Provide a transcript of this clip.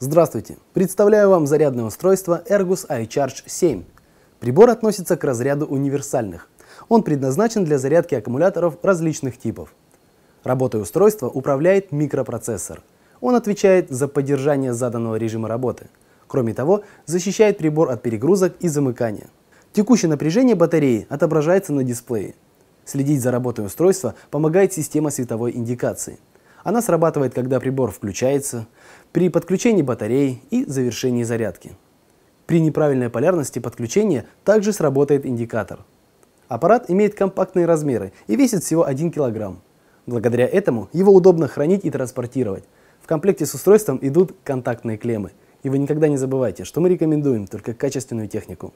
Здравствуйте! Представляю вам зарядное устройство Ergus iCharge 7. Прибор относится к разряду универсальных. Он предназначен для зарядки аккумуляторов различных типов. Работой устройства управляет микропроцессор. Он отвечает за поддержание заданного режима работы. Кроме того, защищает прибор от перегрузок и замыкания. Текущее напряжение батареи отображается на дисплее. Следить за работой устройства помогает система световой индикации. Она срабатывает, когда прибор включается, при подключении батареи и завершении зарядки. При неправильной полярности подключения также сработает индикатор. Аппарат имеет компактные размеры и весит всего 1 кг. Благодаря этому его удобно хранить и транспортировать. В комплекте с устройством идут контактные клеммы. И вы никогда не забывайте, что мы рекомендуем только качественную технику.